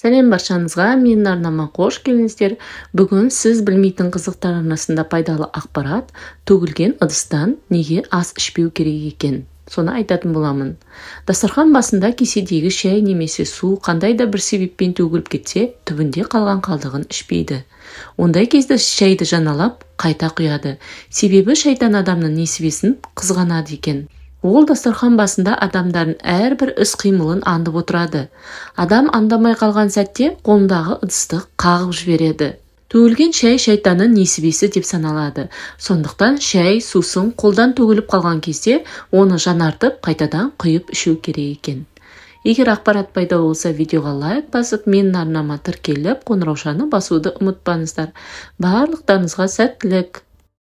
сәлем баршаңызға менің арнама қош келдіңіздер бүгін сіз білмейтін қызықтар арнасында пайдалы ақпарат төгілген ыдыстан неге ас ішпеу керек екен соны айтатын боламын дастархан басында кеседегі шай, немесе су қандай да бір себеппен төгіліп кетсе түбінде қалған қалдығын ішпейді ондай кезде шайды жаналап, қайта құяды себебі шайтан адамның несібесін қызғанады екен ол дастархан басында адамдардың әрбір іс қимылын аңдып отырады адам аңдамай қалған сәтте қолындағы ыдысты қағып жібереді төгілген шай шайтанның несібесі деп саналады сондықтан шәй сусын қолдан төгіліп қалған кезде оны жанартып қайтадан құйып ішу керек екен егер ақпарат пайда болса видеоға лайк басып менің арнама тіркеліп қоңыраушаны басуды ұмытпаңыздар барлықтарыңызға сәттілік